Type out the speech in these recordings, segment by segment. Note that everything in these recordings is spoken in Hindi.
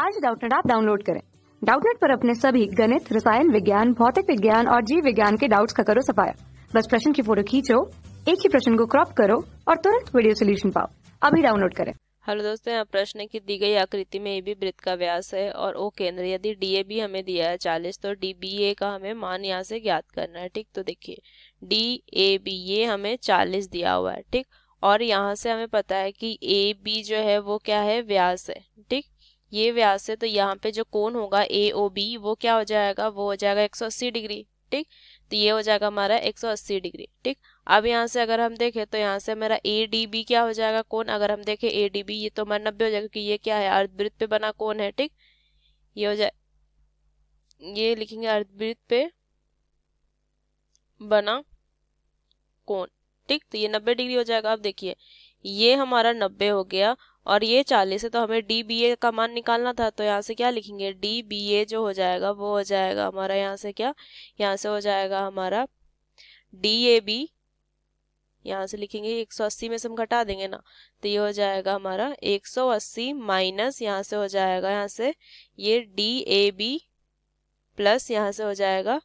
आज डाउटनेट आप डाउनलोड करें डाउटनेट पर अपने सभी गणित रसायन विज्ञान भौतिक विज्ञान और जीव विज्ञान के डाउट्स का करो सफाया बस प्रश्न की फोटो खींचो एक ही प्रश्न को क्रॉप करो और तुरंत वीडियो सोल्यूशन पाओ अभी डाउनलोड करें हेलो दोस्तों यहाँ प्रश्न की दी गई आकृति में ए बी वृत्त का व्यास है और ओ केंद्र यदि डी ए बी हमें दिया है चालीस तो डी बी ए का हमें मान यहाँ से ज्ञात करना है ठीक तो देखिए डी ए बी ये हमें चालीस दिया हुआ है ठीक और यहाँ से हमें पता है कि ए बी जो है वो क्या है व्यास है ठीक ये व्यास है तो यहाँ पे जो कोण होगा ए ओ बी वो क्या हो जाएगा वो हो जाएगा 180 डिग्री ठीक तो ये हो जाएगा हमारा 180 डिग्री ठीक अब यहाँ से अगर हम देखें तो यहाँ से मेरा ए डी बी क्या हो जाएगा कोण अगर हम देखें ए डी बी ये तो हमारा नब्बे हो जाएगा क्योंकि ये क्या है अर्धवृत्त पे बना कौन है ठीक ये हो जाए ये लिखेंगे अर्धवृत्त पे बना कौन ठीक तो ये नब्बे डिग्री हो जाएगा अब देखिए ये हमारा नब्बे हो गया और ये चालीस है तो हमें डी बी ए का मान निकालना था तो यहाँ से क्या लिखेंगे डी बी ए जो हो जाएगा वो हो जाएगा हमारा यहाँ से क्या यहाँ से हो जाएगा हमारा डी ए बी यहाँ से लिखेंगे 180 में से हम घटा देंगे ना तो ये हो जाएगा हमारा 180 माइनस यहाँ से हो जाएगा यहाँ से ये डी ए बी प्लस यहाँ से हो जाएगा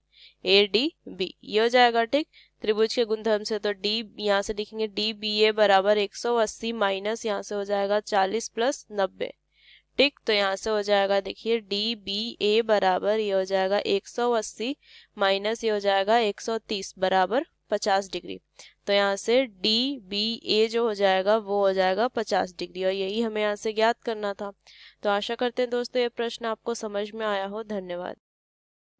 ए डी बी ये हो जाएगा ठीक त्रिभुज के गुणधर्म से तो डी यहाँ से लिखेंगे डी बी ए बराबर एक सौ अस्सी माइनस यहाँ से हो जाएगा चालीस प्लस नब्बे ठीक तो यहाँ से हो जाएगा देखिए डी बी ए बराबर ये हो जाएगा एक सौ अस्सी माइनस ये हो जाएगा एक सौ तीस बराबर पचास डिग्री तो यहाँ से डी बी ए जो हो जाएगा वो हो जाएगा पचास डिग्री और यही हमें यहाँ से ज्ञात करना था तो आशा करते हैं दोस्तों ये प्रश्न आपको समझ में आया हो धन्यवाद